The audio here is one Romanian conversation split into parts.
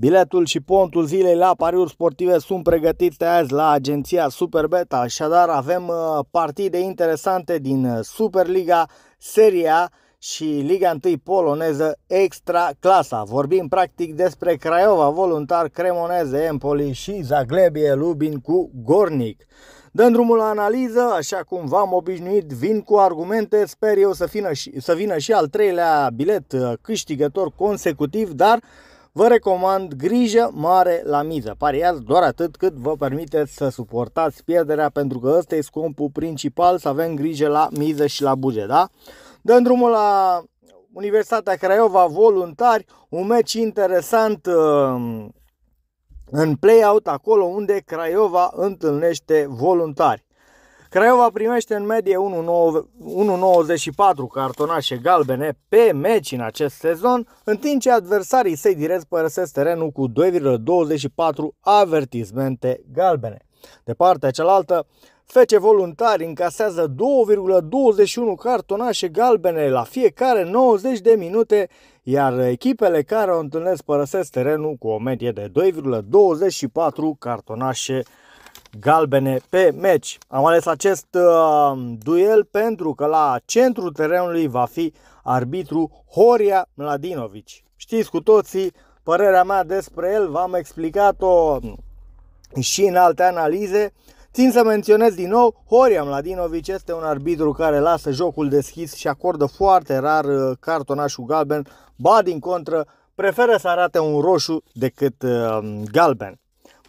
Biletul și pontul zilei la pariuri sportive sunt pregătite azi la agenția Superbet, așadar avem uh, partide interesante din uh, Superliga, Seria și Liga 1 poloneză extra clasa. Vorbim practic despre Craiova, Voluntar, Cremoneze, Empoli și Zaglebie Lubin cu Gornic. Dăm drumul la analiză, așa cum v-am obișnuit, vin cu argumente, sper eu să, vină și, să vină și al treilea bilet uh, câștigător consecutiv, dar uh, Vă recomand grijă mare la miză. Pariați doar atât cât vă permiteți să suportați pierderea, pentru că ăsta e scompul principal, să avem grijă la miză și la buget, da? Dăm drumul la Universitatea Craiova voluntari, un meci interesant um, în play-out acolo unde Craiova întâlnește voluntari. Craiova primește în medie 1,94 cartonașe galbene pe meci în acest sezon, în timp ce adversarii săi direct părăsesc terenul cu 2,24 avertismente galbene. De partea cealaltă, Fece voluntari încasează 2,21 cartonașe galbene la fiecare 90 de minute, iar echipele care o întâlnesc părăsesc terenul cu o medie de 2,24 cartonașe galbene galbene pe meci. Am ales acest uh, duel pentru că la centrul terenului va fi arbitru Horia Mladinovici. Știți cu toții, părerea mea despre el v-am explicat-o și în alte analize. Țin să menționez din nou, Horia Mladinovic este un arbitru care lasă jocul deschis și acordă foarte rar uh, cartonașul galben, ba din contră, preferă să arate un roșu decât uh, galben.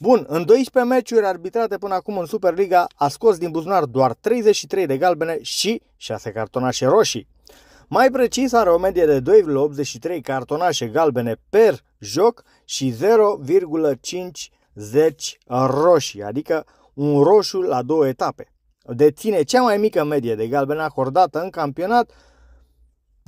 Bun, în 12 meciuri arbitrate până acum în Superliga a scos din buzunar doar 33 de galbene și 6 cartonașe roșii. Mai precis are o medie de 2,83 cartonașe galbene per joc și 0,50 roșii, adică un roșu la două etape. Deține cea mai mică medie de galbene acordată în campionat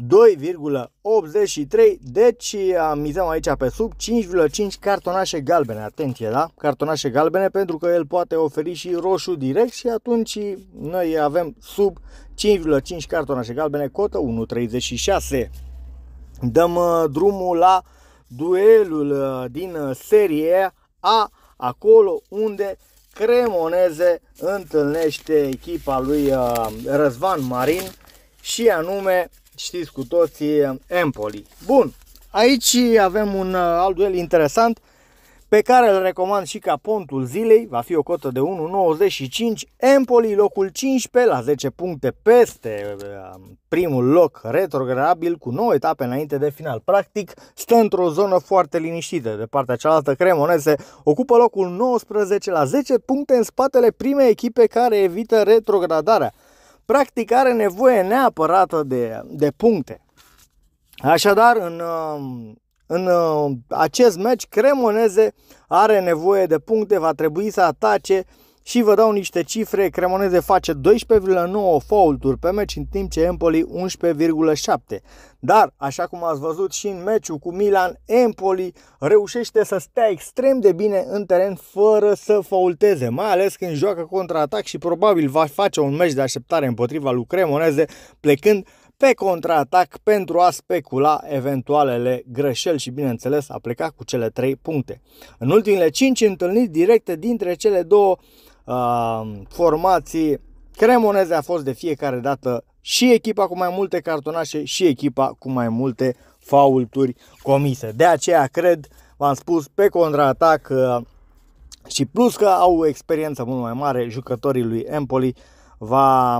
2,83, deci mizăm aici pe sub 5,5 cartonașe galbene, atenție, da? Cartonașe galbene pentru că el poate oferi și roșu direct și atunci noi avem sub 5,5 cartonașe galbene, cotă 1,36. Dăm uh, drumul la duelul uh, din uh, serie A, acolo unde Cremoneze întâlnește echipa lui Răzvan Marin și anume știți cu toții, Empoli. Bun, aici avem un uh, alt duel interesant pe care îl recomand și ca pontul zilei, va fi o cotă de 1,95, Empoli locul 15 la 10 puncte peste uh, primul loc retrogradabil cu 9 etape înainte de final. Practic stă într-o zonă foarte liniștită. De partea cealaltă, Cremonese ocupă locul 19 la 10 puncte în spatele primei echipe care evită retrogradarea practic are nevoie neapărată de, de puncte. Așadar, în, um, în um, acest meci, Cremoneze are nevoie de puncte, va trebui să atace uh, și vă dau niște cifre, Cremoneze face 12,9 faulturi pe meci, în timp ce Empoli 11,7. Dar, așa cum ați văzut și în meciul cu Milan, Empoli reușește să stea extrem de bine în teren fără să faulteze, mai ales când joacă contraatac și probabil va face un meci de așteptare împotriva lui Cremoneze, plecând pe contraatac pentru a specula eventualele greșeli și, bineînțeles, a pleca cu cele trei puncte. În ultimele cinci întâlniri directe dintre cele două Um, formații. Cremoneze a fost de fiecare dată și echipa cu mai multe cartonașe și echipa cu mai multe faulturi comise. De aceea cred, v-am spus, pe contraatac uh, și plus că au experiență mult mai mare, jucătorii lui Empoli va,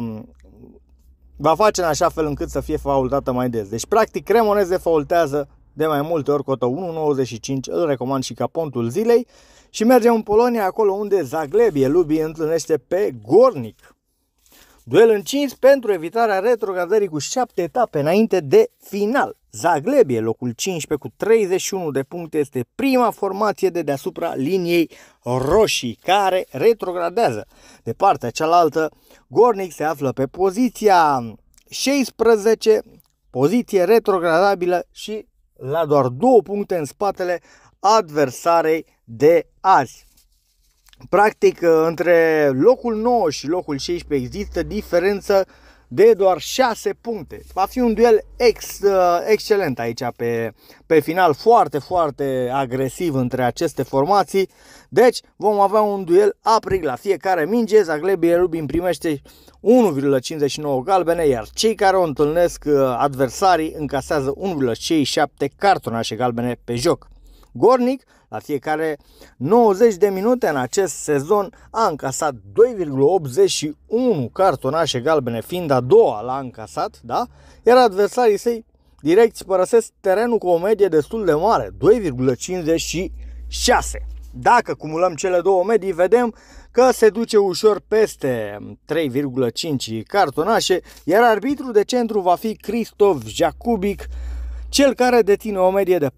va face în așa fel încât să fie faultată mai des. Deci, practic, Cremoneze faultează de mai multe ori cotă 1.95, îl recomand și ca pontul zilei și mergem în Polonia, acolo unde Zaglebie Lubi întâlnește pe Gornic. Duel în 5 pentru evitarea retrogradării cu 7 etape înainte de final. Zaglebie, locul 15 cu 31 de puncte, este prima formație de deasupra liniei roșii care retrogradează. De partea cealaltă, Gornic se află pe poziția 16, poziție retrogradabilă și la doar două puncte în spatele adversarei de azi. Practic, uh, între locul 9 și locul 16 există diferență de doar 6 puncte. Va fi un duel ex, uh, excelent aici pe, pe final, foarte, foarte agresiv între aceste formații. Deci vom avea un duel aprig la fiecare minge. Zagleb Rubin primește 1,59 galbene, iar cei care o întâlnesc uh, adversarii încasează 1,67 cartonașe galbene pe joc. Gornic. La fiecare 90 de minute în acest sezon a încasat 2,81 cartonașe galbene, fiind a doua la încasat, da? iar adversarii săi direcți părăsesc terenul cu o medie destul de mare, 2,56. Dacă cumulăm cele două medii, vedem că se duce ușor peste 3,5 cartonașe, iar arbitru de centru va fi Cristof Jacubic, cel care deține o medie de 4,69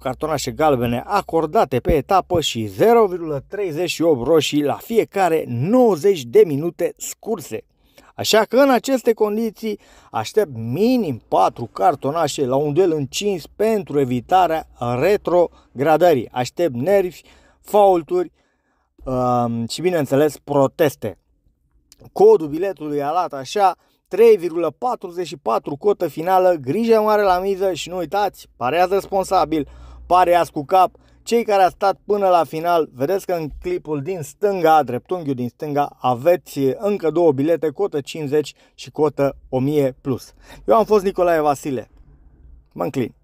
cartonașe galbene acordate pe etapă și 0,38 roșii la fiecare 90 de minute scurse. Așa că în aceste condiții aștept minim 4 cartonașe la un duel 5 pentru evitarea retrogradării. Aștept nervi, faulturi um, și bineînțeles proteste. Codul biletului a așa 3,44 cotă finală, grijă mare la miză și nu uitați, pareați responsabil, pareați cu cap. Cei care a stat până la final, vedeți că în clipul din stânga, dreptunghiul din stânga, aveți încă două bilete, cotă 50 și cotă 1000+. Plus. Eu am fost Nicolae Vasile. Mă înclin.